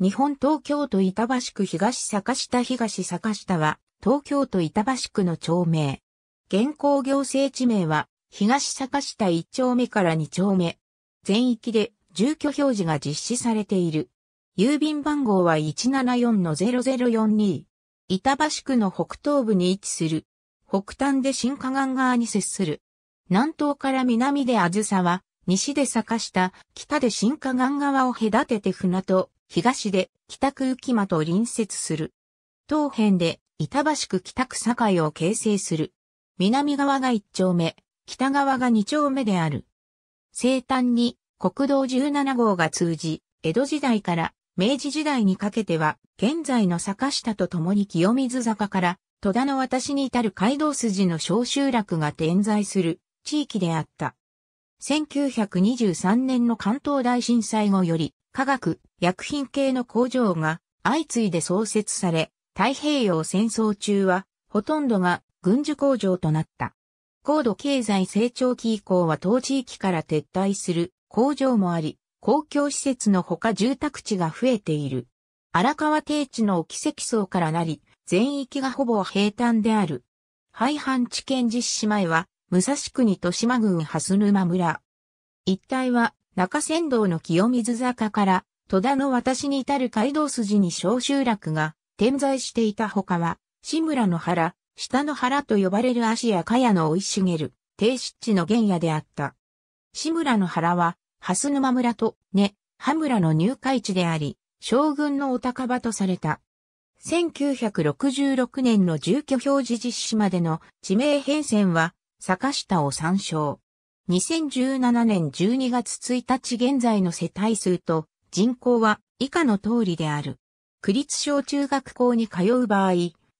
日本東京都板橋区東坂下東坂下は、東京都板橋区の町名。現行行政地名は、東坂下1丁目から2丁目。全域で住居表示が実施されている。郵便番号は174-0042。板橋区の北東部に位置する。北端で新河岸側に接する。南東から南であずさは、西で坂下、北で新河岸側を隔てて船と東で北区浮間と隣接する。東辺で板橋区北区境を形成する。南側が1丁目、北側が2丁目である。西端に国道17号が通じ、江戸時代から明治時代にかけては、現在の坂下と共に清水坂から戸田の私に至る街道筋の小集落が点在する地域であった。1923年の関東大震災後より化学、薬品系の工場が相次いで創設され、太平洋戦争中はほとんどが軍需工場となった。高度経済成長期以降は当地域から撤退する工場もあり、公共施設のほか住宅地が増えている。荒川低地の奇跡層からなり、全域がほぼ平坦である。廃藩置県実施前は、武蔵国豊島郡蓮沼村。一帯は中山道の清水坂から戸田の私に至る街道筋に小集落が点在していた他は、志村の原、下の原と呼ばれる足や茅の生い茂る、低湿地の原野であった。志村の原は、蓮沼村と根、羽村の入会地であり、将軍のお高場とされた。1966年の住居表示実施までの地名変遷は、坂下を参照。2017年12月1日現在の世帯数と人口は以下の通りである。区立小中学校に通う場合、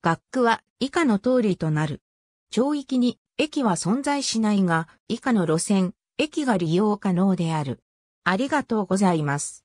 学区は以下の通りとなる。町域に駅は存在しないが、以下の路線、駅が利用可能である。ありがとうございます。